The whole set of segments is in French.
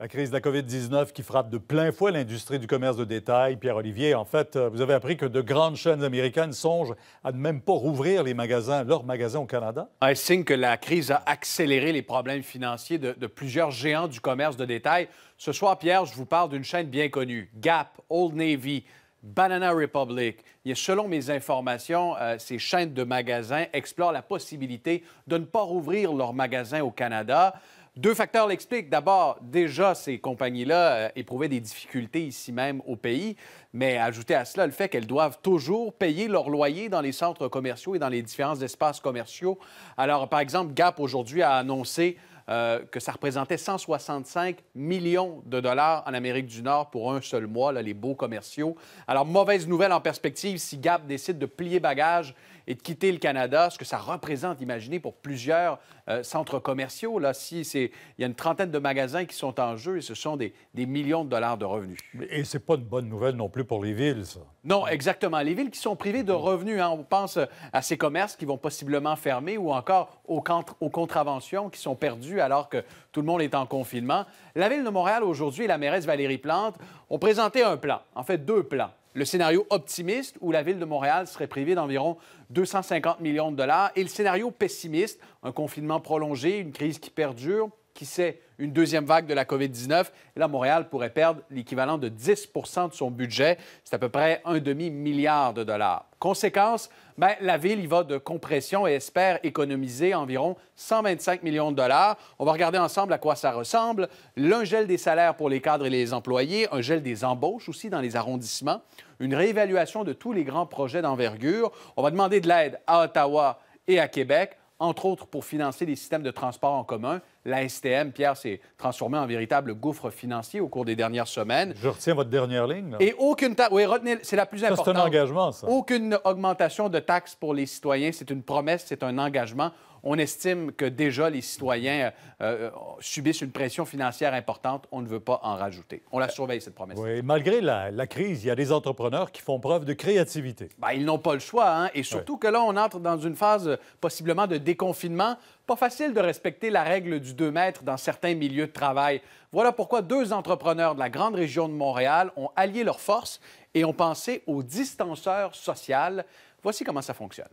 La crise de la COVID-19 qui frappe de plein fouet l'industrie du commerce de détail. Pierre-Olivier, en fait, euh, vous avez appris que de grandes chaînes américaines songent à ne même pas rouvrir les magasins, leurs magasins au Canada. Un signe que la crise a accéléré les problèmes financiers de, plusieurs géants du commerce de détail. Ce soir, Pierre, je vous parle d'une chaîne bien connue, Gap, Old Navy, Banana Republic. Et selon mes informations, euh, ces chaînes de magasins explorent la possibilité de ne pas rouvrir leurs magasins au Canada. Deux facteurs l'expliquent. D'abord, déjà, ces compagnies-là euh, éprouvaient des difficultés ici même au pays, mais ajouter à cela le fait qu'elles doivent toujours payer leur loyer dans les centres commerciaux et dans les différents espaces commerciaux. Alors, par exemple, Gap aujourd'hui a annoncé euh, que ça représentait 165 millions de dollars en Amérique du Nord pour un seul mois, là, les beaux commerciaux. Alors, mauvaise nouvelle en perspective si Gap décide de plier bagage et de quitter le Canada, ce que ça représente, imaginez, pour plusieurs euh, centres commerciaux. Là, si il y a une trentaine de magasins qui sont en jeu et ce sont des, des millions de dollars de revenus. Et c'est pas une bonne nouvelle non plus pour les villes, ça. Non, exactement. Les villes qui sont privées de revenus, hein, on pense à ces commerces qui vont possiblement fermer ou encore aux, aux contraventions qui sont perdues alors que tout le monde est en confinement. La Ville de Montréal aujourd'hui et la mairesse Valérie Plante ont présenté un plan, en fait deux plans. Le scénario optimiste, où la Ville de Montréal serait privée d'environ 250 millions de dollars, et le scénario pessimiste, un confinement prolongé, une crise qui perdure, qui sait, une deuxième vague de la COVID-19. Là, Montréal pourrait perdre l'équivalent de 10 de son budget. C'est à peu près un demi-milliard de dollars. Conséquence, ben la ville y va de compression et espère économiser environ 125 millions de dollars. On va regarder ensemble à quoi ça ressemble. L'un gel des salaires pour les cadres et les employés, un gel des embauches aussi dans les arrondissements, une réévaluation de tous les grands projets d'envergure. On va demander de l'aide à Ottawa et à Québec, entre autres pour financer les systèmes de transport en commun la STM, Pierre, s'est transformée en véritable gouffre financier au cours des dernières semaines. Je retiens votre dernière ligne. Et aucune taxe. Oui, retenez, c'est la plus ça, importante. C'est un engagement, ça. Aucune augmentation de taxes pour les citoyens. C'est une promesse, c'est un engagement. On estime que déjà les citoyens euh, euh, subissent une pression financière importante. On ne veut pas en rajouter. On la surveille, cette promesse. Oui, malgré la, crise, il y a des entrepreneurs qui font preuve de créativité. Ben, ils n'ont pas le choix. Hein. Et surtout que là, on entre dans une phase possiblement de déconfinement. Pas facile de respecter la règle du 2 mètres dans certains milieux de travail. Voilà pourquoi deux entrepreneurs de la grande région de Montréal ont allié leurs forces et ont pensé au distanceur social. Voici comment ça fonctionne.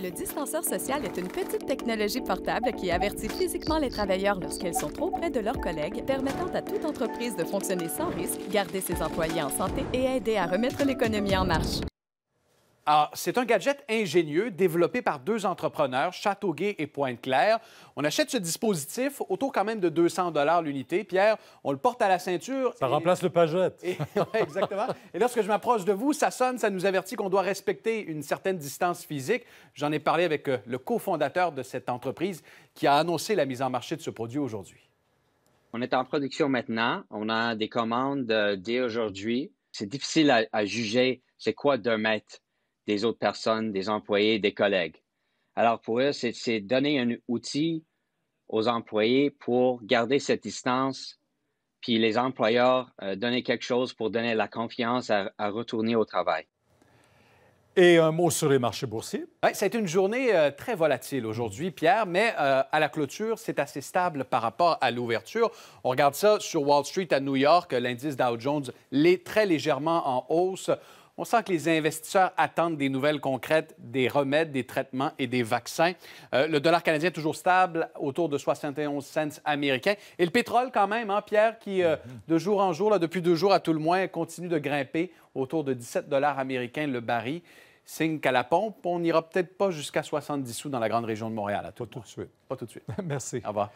Le distanceur social est une petite technologie portable qui avertit physiquement les travailleurs lorsqu'ils sont trop près de leurs collègues, permettant à toute entreprise de fonctionner sans risque, garder ses employés en santé et aider à remettre l'économie en marche. Ah, c'est un gadget ingénieux développé par deux entrepreneurs, Châteauguay et Pointe-Claire. On achète ce dispositif autour quand même de 200 l'unité. Pierre, on le porte à la ceinture. Ça remplace le pagette. exactement. et lorsque je m'approche de vous, ça sonne, ça nous avertit qu'on doit respecter une certaine distance physique. J'en ai parlé avec euh, le cofondateur de cette entreprise qui a annoncé la mise en marché de ce produit aujourd'hui. On est en production maintenant. On a des commandes euh, dès aujourd'hui. C'est difficile à, à juger c'est quoi d'un mètre des autres personnes, des employés, des collègues. Alors pour eux, c'est donner un outil aux employés pour garder cette distance, puis les employeurs euh, donner quelque chose pour donner la confiance à, retourner au travail. Et un mot sur les marchés boursiers. C'est une journée euh, très volatile aujourd'hui, Pierre, mais euh, à la clôture, c'est assez stable par rapport à l'ouverture. On regarde ça sur Wall Street à New York, l'indice Dow Jones est très légèrement en hausse. On sent que les investisseurs attendent des nouvelles concrètes, des remèdes, des traitements et des vaccins. Euh, le dollar canadien est toujours stable, autour de 71 cents américains. Et le pétrole, quand même, hein, Pierre, qui euh, mm-hmm. de jour en jour, là, depuis deux jours à tout le moins, continue de grimper autour de 17 dollars américains le baril. Signe qu'à la pompe, on n'ira peut-être pas jusqu'à 70 sous dans la grande région de Montréal. À tout de suite. Pas tout de suite. Merci. Au revoir.